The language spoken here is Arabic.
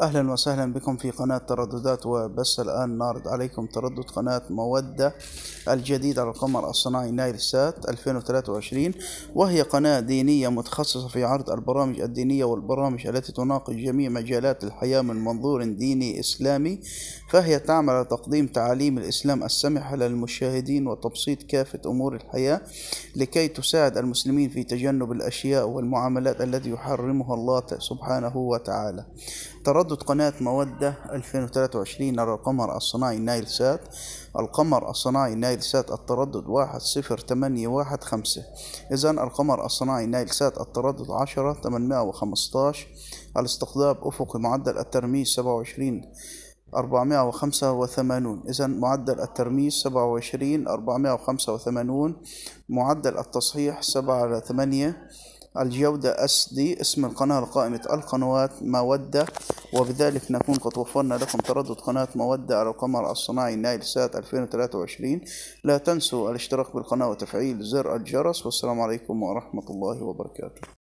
اهلا وسهلا بكم في قناة ترددات وبس الان نعرض عليكم تردد قناة مودة الجديد على القمر الصناعي نايل سات 2023 وهي قناة دينية متخصصة في عرض البرامج الدينية والبرامج التي تناقش جميع مجالات الحياة من منظور ديني اسلامي فهي تعمل على تقديم تعاليم الاسلام السمحة للمشاهدين وتبسيط كافة امور الحياة لكي تساعد المسلمين في تجنب الاشياء والمعاملات التي يحرمها الله سبحانه وتعالى تردد قناة مودة 2023 نرى القمر الصناعي نايل سات القمر الصناعي نايل سات التردد واحد صفر تمانية واحد خمسة إذا القمر الصناعي نايل سات التردد عشرة تمنمية وخمستاش الاستقطاب أفقي معدل الترميز سبعة وعشرين أربعمائة وخمسة وثمانون إذا معدل الترميز سبعة وعشرين أربعمائة وخمسة وثمانون معدل التصحيح سبعة على ثمانية الجودة اس دي اسم القناة لقائمة القنوات مودة وبذلك نكون قد وفرنا لكم تردد قناة مودة على القمر الصناعي نايل سات 2023 لا تنسوا الاشتراك بالقناة وتفعيل زر الجرس والسلام عليكم ورحمة الله وبركاته